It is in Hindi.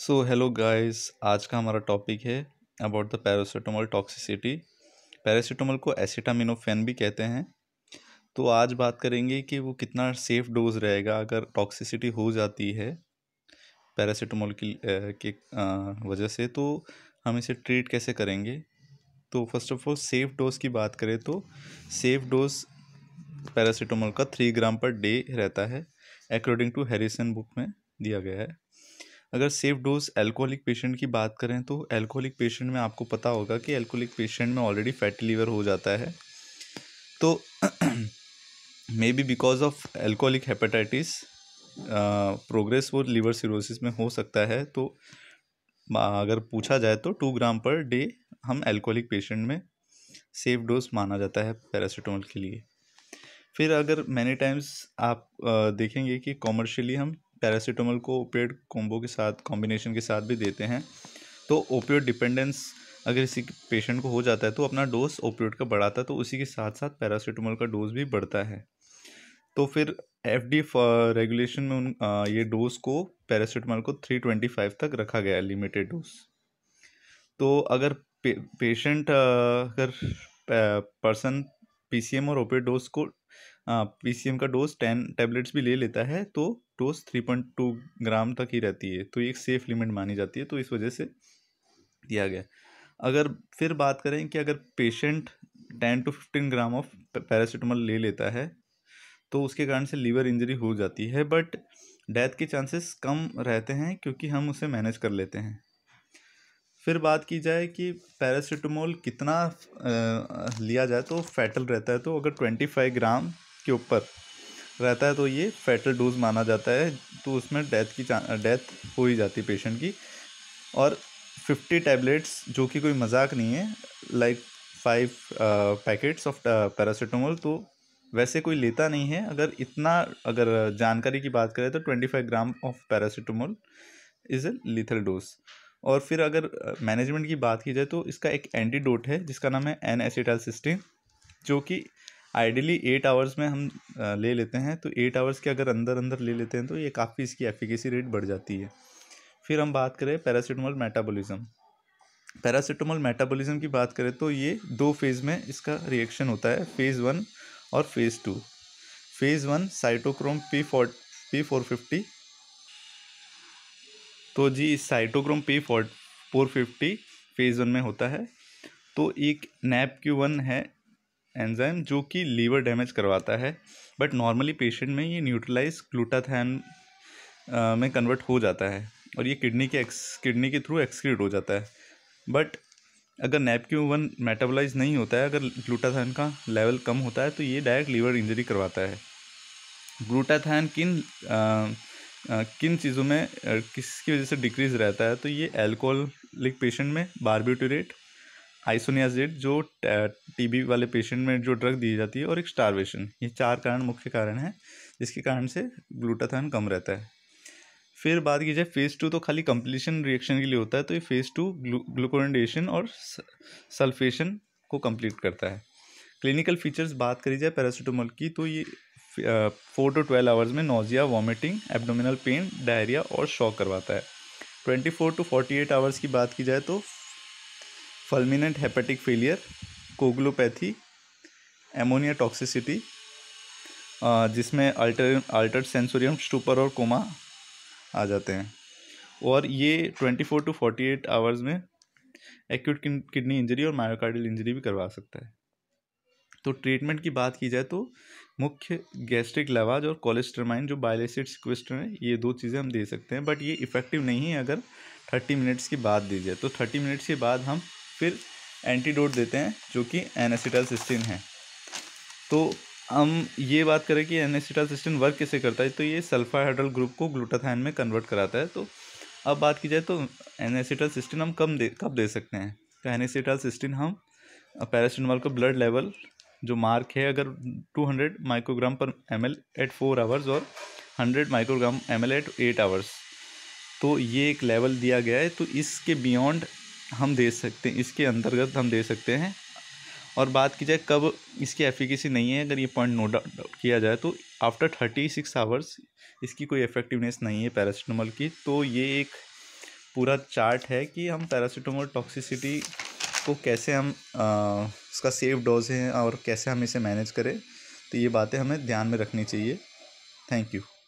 सो हेलो गाइस आज का हमारा टॉपिक है about the paracetamol toxicity paracetamol को एसिटामिनोफेन भी कहते हैं तो आज बात करेंगे कि वो कितना सेफ डोज रहेगा अगर टॉक्सिसिटी हो जाती है पैरासीटामोल की के वजह से तो हम इसे ट्रीट कैसे करेंगे तो first of all safe dose की बात करें तो सेफ डोज पैरासीटामोल का थ्री ग्राम पर डे रहता है अकॉर्डिंग टू हैरिसन बुक में दिया गया है अगर सेफ डोज एल्कोहलिक पेशेंट की बात करें तो एल्कोहलिक पेशेंट में आपको पता होगा कि एल्कोहलिक पेशेंट में ऑलरेडी फैटी लीवर हो जाता है तो maybe because of alcoholic hepatitis progress वो लीवर सिरोसिस में हो सकता है तो अगर पूछा जाए तो टू ग्राम पर डे हम एल्कोहलिक पेशेंट में सेफ डोज माना जाता है पैरासीटामोल के लिए फिर अगर मैनी टाइम्स आप देखेंगे कि कॉमर्शियली हम पैरासीटामोल को ओपियोड कॉम्बो के साथ कॉम्बिनेशन के साथ भी देते हैं तो ओपियोड डिपेंडेंस अगर किसी पेशेंट को हो जाता है तो अपना डोज ओपियोड का बढ़ाता है तो उसी के साथ साथ पैरासीटामोल का डोज भी बढ़ता है तो फिर एफ डी रेगुलेशन में उन आ, ये डोज को पैरासीटामोल को थ्री ट्वेंटी फाइव तक रखा गया है लिमिटेड डोज तो अगर पे, पेशेंट अगर पर्सन पी सी एम और ओपियोड डोज को पी हाँ, का डोज टेन टेबलेट्स भी ले लेता है तो dose three point two gram तक ही रहती है तो ये एक सेफ लिमिट मानी जाती है तो इस वजह से दिया गया अगर फिर बात करें कि अगर patient ten to fifteen gram of paracetamol ले लेता है तो उसके कारण से लीवर इंजरी हो जाती है बट डेथ के चांसेस कम रहते हैं क्योंकि हम उसे मैनेज कर लेते हैं फिर बात की जाए कि पैरासीटामोल कितना लिया जाए तो फैटल रहता है तो अगर ट्वेंटी फाइव ग्राम के ऊपर रहता है तो ये फैटल डोज माना जाता है तो उसमें डेथ की डेथ हो ही जाती पेशेंट की और फिफ्टी टैबलेट्स जो कि कोई मजाक नहीं है like five packets of paracetamol तो वैसे कोई लेता नहीं है अगर इतना अगर जानकारी की बात करें तो twenty five gram of paracetamol is a lethal dose और फिर अगर मैनेजमेंट uh, की बात की जाए तो इसका एक एंटीडोट है जिसका नाम है एन एसिटाल सिस्टीन जो कि आइडियली एट आवर्स में हम ले लेते हैं तो एट आवर्स के अगर अंदर अंदर ले लेते हैं तो ये काफ़ी इसकी एफिकेसी रेट बढ़ जाती है फिर हम बात करें पैरासीटामोल मेटाबॉलिज्म पैरासीटामोल मेटाबॉलिज्म की बात करें तो ये दो फेज़ में इसका रिएक्शन होता है फेज़ वन और phase two phase one cytochrome P four P four fifty तो जी cytochrome P four four fifty phase one में होता है तो एक नैप क्यू वन है एंजाइम जो कि लीवर डैमेज करवाता है बट नॉर्मली पेशेंट में ये न्यूट्रलाइज ग्लूटाथैन में कन्वर्ट हो जाता है और ये किडनी के एक्स किडनी के थ्रू एक्सक्रीट हो जाता है बट अगर नैपक्यू वन मेटाबोलाइज नहीं होता है अगर ग्लूटाथैन का लेवल कम होता है तो ये डायरेक्ट लीवर इंजरी करवाता है ग्लूटाथैन किन आ, आ, किन चीज़ों में किसकी वजह से डिक्रीज रहता है तो ये एल्कोहलिक पेशेंट में बारब्यूटरेट आइसोनियाजेड जो टीबी वाले पेशेंट में जो ड्रग दी जाती है और एक स्टारवेशन ये चार कारण मुख्य कारण हैं जिसके कारण से ग्लूटाथन कम रहता है फिर बात की जाए फेज़ टू तो खाली कंप्लीशन रिएक्शन के लिए होता है तो ये फेज़ टू ग्लूकोडेशन और सल्फेशन को कंप्लीट करता है क्लिनिकल फीचर्स बात करी जाए पैरासीटामोल की तो ये फोर टू ट्वेल्व आवर्स में nausea vomiting abdominal pain diarrhoea और शॉक करवाता है twenty four to forty eight hours की बात की जाए तो fulminant hepatic failure coagulopathy ammonia toxicity जिसमें अल्टर अल्टर सेंसोरियम स्टूपर और कोमा आ जाते हैं और ये twenty four to forty eight hours में एक्यूट किडनी इंजरी और मायोकार्डियल इंजरी भी करवा सकता है तो ट्रीटमेंट की बात की जाए तो मुख्य गैस्ट्रिक लवाज और कोलेस्ट्रमाइन जो बाइल एसिड सिक्वेस्टर है ये दो चीज़ें हम दे सकते हैं बट ये इफ़ेक्टिव नहीं है अगर थर्टी मिनट्स के बाद दी जाए तो थर्टी मिनट्स के बाद हम फिर एंटीडोट देते हैं जो कि एनासीटल सिस्टिन है तो हम ये बात करें कि एनासीटल सिस्टिन वर्क कैसे करता है तो ये सल्फाहाइड्रल ग्रुप को ग्लूटाथाइन में कन्वर्ट कराता है तो अब बात की जाए तो एनासीटल सिस्टिन हम कम दे कब दे सकते हैं तो एनासीटल सिस्टिन हम पैरासिटामॉल का ब्लड लेवल जो मार्क है अगर 200 microgram per M L at four hours और 100 microgram M L at eight hours तो ये एक लेवल दिया गया है तो इसके बियॉन्ड हम दे सकते हैं इसके अंतर्गत हम दे सकते हैं और बात की जाए कब इसकी एफिकेसी नहीं है अगर ये पॉइंट नो डाउट किया जाए तो आफ्टर थर्टी सिक्स आवर्स इसकी कोई इफेक्टिवनेस नहीं है पैरासीटामोल की तो ये एक पूरा चार्ट है कि हम पैरासीटामोल टॉक्सिसिटी को कैसे हम आ, उसका सेफ डोज है और कैसे हम इसे मैनेज करें तो ये बातें हमें ध्यान में रखनी चाहिए थैंक यू